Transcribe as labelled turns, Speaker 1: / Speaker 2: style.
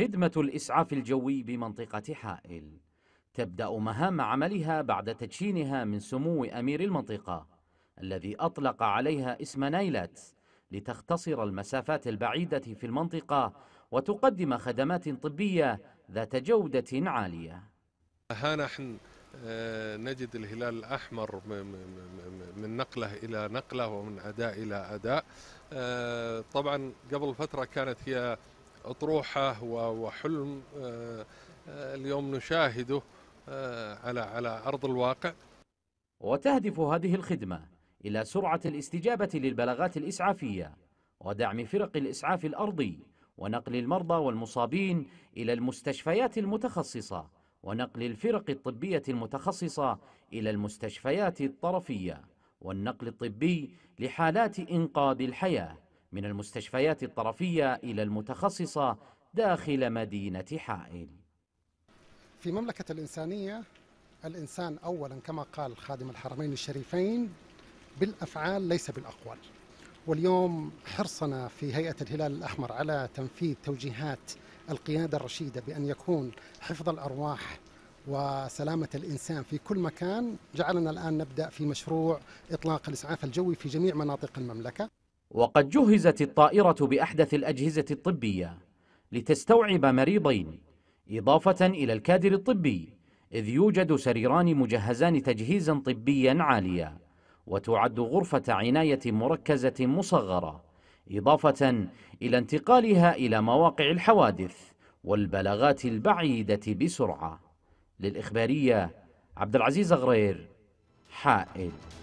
Speaker 1: خدمة الإسعاف الجوي بمنطقة حائل تبدأ مهام عملها بعد تدشينها من سمو أمير المنطقة الذي أطلق عليها اسم نايلات لتختصر المسافات البعيدة في المنطقة وتقدم خدمات طبية ذات جودة
Speaker 2: عالية ها نحن آه، نجد الهلال الأحمر من نقله إلى نقله ومن أداء إلى أداء آه، طبعا قبل فترة كانت هي أطروحة وحلم آه، آه، اليوم نشاهده آه، على على أرض الواقع وتهدف هذه الخدمة إلى سرعة الاستجابة
Speaker 1: للبلاغات الإسعافية ودعم فرق الإسعاف الأرضي ونقل المرضى والمصابين إلى المستشفيات المتخصصة ونقل الفرق الطبية المتخصصة إلى المستشفيات الطرفية والنقل الطبي لحالات إنقاذ الحياة من المستشفيات الطرفية إلى المتخصصة داخل مدينة حائل
Speaker 3: في مملكة الإنسانية الإنسان أولا كما قال خادم الحرمين الشريفين بالأفعال ليس بالأقوال واليوم حرصنا في هيئة الهلال الأحمر على تنفيذ توجيهات القيادة الرشيدة بأن يكون حفظ الأرواح وسلامة الإنسان في كل مكان جعلنا الآن نبدأ في مشروع إطلاق الإسعاف الجوي في جميع مناطق المملكة
Speaker 1: وقد جهزت الطائرة بأحدث الأجهزة الطبية لتستوعب مريضين إضافة إلى الكادر الطبي إذ يوجد سريران مجهزان تجهيزا طبيا عاليا وتعد غرفة عناية مركزة مصغرة إضافة إلى انتقالها إلى مواقع الحوادث والبلاغات البعيدة بسرعة للإخبارية عبد العزيز غرير حائل